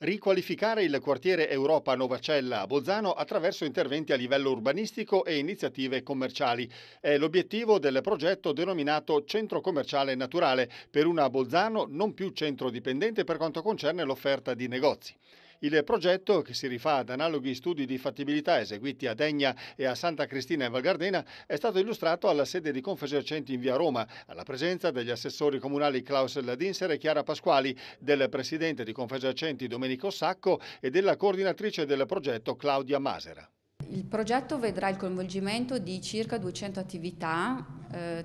Riqualificare il quartiere Europa Novacella a Bolzano attraverso interventi a livello urbanistico e iniziative commerciali. È l'obiettivo del progetto denominato Centro Commerciale Naturale per una Bolzano non più centro dipendente per quanto concerne l'offerta di negozi. Il progetto, che si rifà ad analoghi studi di fattibilità eseguiti a Degna e a Santa Cristina in Valgardena, è stato illustrato alla sede di Confesercenti in via Roma, alla presenza degli assessori comunali Klaus Ladinser e Chiara Pasquali, del presidente di Confesercenti Domenico Sacco e della coordinatrice del progetto Claudia Masera. Il progetto vedrà il coinvolgimento di circa 200 attività eh,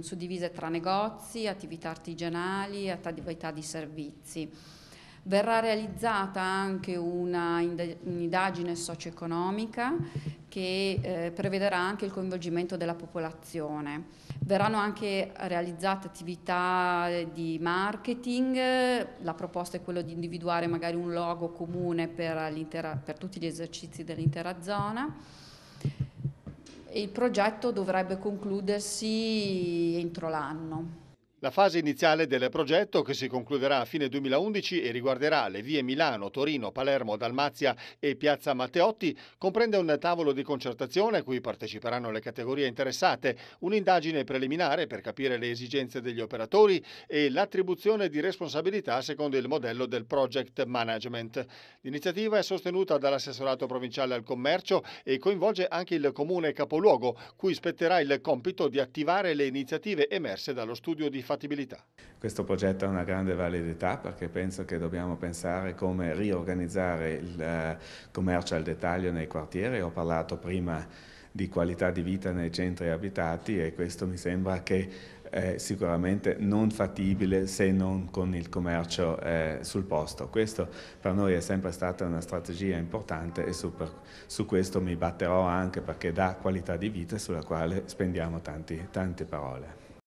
suddivise tra negozi, attività artigianali e attività di servizi. Verrà realizzata anche un'indagine socio-economica che eh, prevederà anche il coinvolgimento della popolazione. Verranno anche realizzate attività eh, di marketing, la proposta è quella di individuare magari un logo comune per, per tutti gli esercizi dell'intera zona. Il progetto dovrebbe concludersi entro l'anno. La fase iniziale del progetto, che si concluderà a fine 2011 e riguarderà le vie Milano, Torino, Palermo, Dalmazia e Piazza Matteotti, comprende un tavolo di concertazione a cui parteciperanno le categorie interessate, un'indagine preliminare per capire le esigenze degli operatori e l'attribuzione di responsabilità secondo il modello del project management. L'iniziativa è sostenuta dall'assessorato provinciale al commercio e coinvolge anche il comune capoluogo, cui spetterà il compito di attivare le iniziative emerse dallo studio di fattibilità. Questo progetto ha una grande validità perché penso che dobbiamo pensare come riorganizzare il eh, commercio al dettaglio nei quartieri. Ho parlato prima di qualità di vita nei centri abitati e questo mi sembra che è eh, sicuramente non fattibile se non con il commercio eh, sul posto. Questo per noi è sempre stata una strategia importante e su, per, su, questo mi batterò anche perché dà qualità di vita sulla quale spendiamo tanti, tante parole.